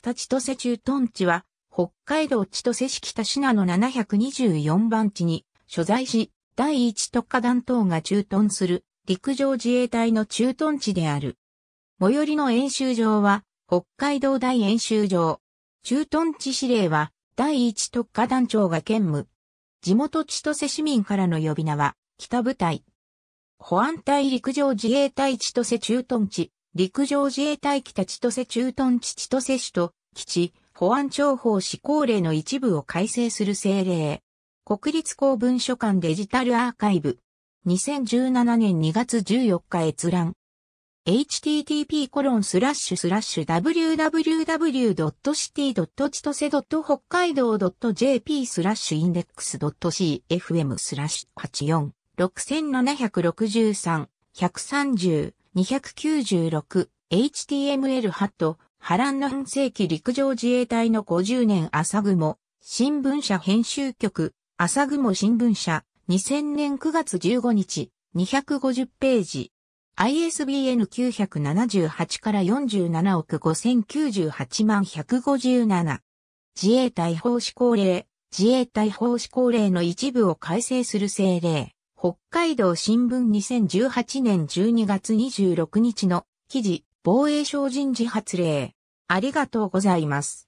北千歳駐屯地は、北海道千歳市北品の724番地に所在し、第一特化弾頭が駐屯する陸上自衛隊の駐屯地である。最寄りの演習場は、北海道大演習場。駐屯地司令は、第一特化団長が兼務。地元千歳市民からの呼び名は、北部隊。保安隊陸上自衛隊千歳駐屯地、陸上自衛隊北千歳駐屯地千歳市と、基地、保安庁法施行令の一部を改正する政令。国立公文書館デジタルアーカイブ。2017年2月14日閲覧。http コロンスラッシュスラッシュ www.city.chitose. 北海道 .jp スラッシュインデックス c f m スラッシュ846763 130 296 html ハット波乱の半世紀陸上自衛隊の50年朝雲、新聞社編集局、朝雲新聞社、2000年9月15日、250ページ。ISBN 978から47億5098万157。自衛隊法施行令、自衛隊法施行令の一部を改正する政令。北海道新聞2018年12月26日の記事、防衛省人事発令。ありがとうございます。